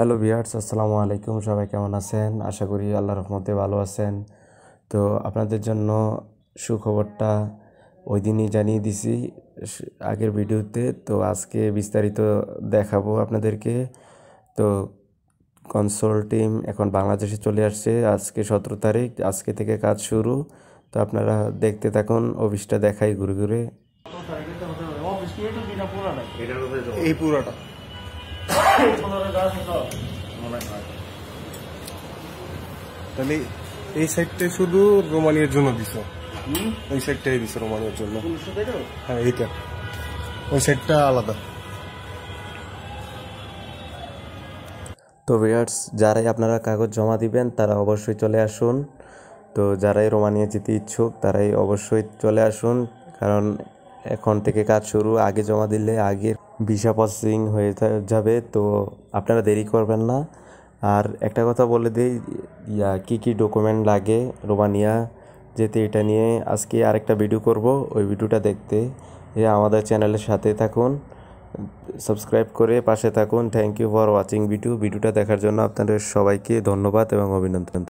hello বিয়ার্স আসসালামু আলাইকুম সবাই কেমন আছেন আশা করি আল্লাহ রহমতে ভালো আছেন তো আপনাদের জন্য সুখবরটা ওই দিনই জানিয়ে দিছি আগের ভিডিওতে তো আজকে বিস্তারিত দেখাবো আপনাদেরকে তো কনসোল টিম এখন বাংলাদেশে চলে আসছে আজকে সতেরো তারিখ আজকে থেকে কাজ শুরু তো আপনারা দেখতে থাকুন অফিসটা দেখাই ঘুরে ঘুরে এই পুরাটা তাহলে এই সাইডটা শুধু রোমানিয়ার জন্য সাইডটাই রোমানিয়ার জন্য হ্যাঁ এইটা ওই সাইডটা আলাদা তো যারাই আপনারা কাগজ জমা দিবেন তারা অবশ্যই চলে আসুন তো যারাই রোমানিয়া যেতে ইচ্ছুক তারাই অবশ্যই চলে আসুন কারণ এখন থেকে কাজ শুরু আগে জমা দিলে আগের ভিসা প্রসেসিং হয়ে যাবে তো আপনারা দেরি করবেন না আর একটা কথা বলে দিই ইয়া কী কী ডকুমেন্ট লাগে রোমানিয়া যেতে এটা নিয়ে আজকে আরেকটা ভিডিও করব ওই ভিডিওটা দেখতে এ আমাদের চ্যানেলের সাথে থাকুন সাবস্ক্রাইব করে পাশে থাকুন thank you for watching video ভিডিওটা দেখার জন্য আপনাদের সবাইকে ধন্যবাদ এবং অভিনন্দন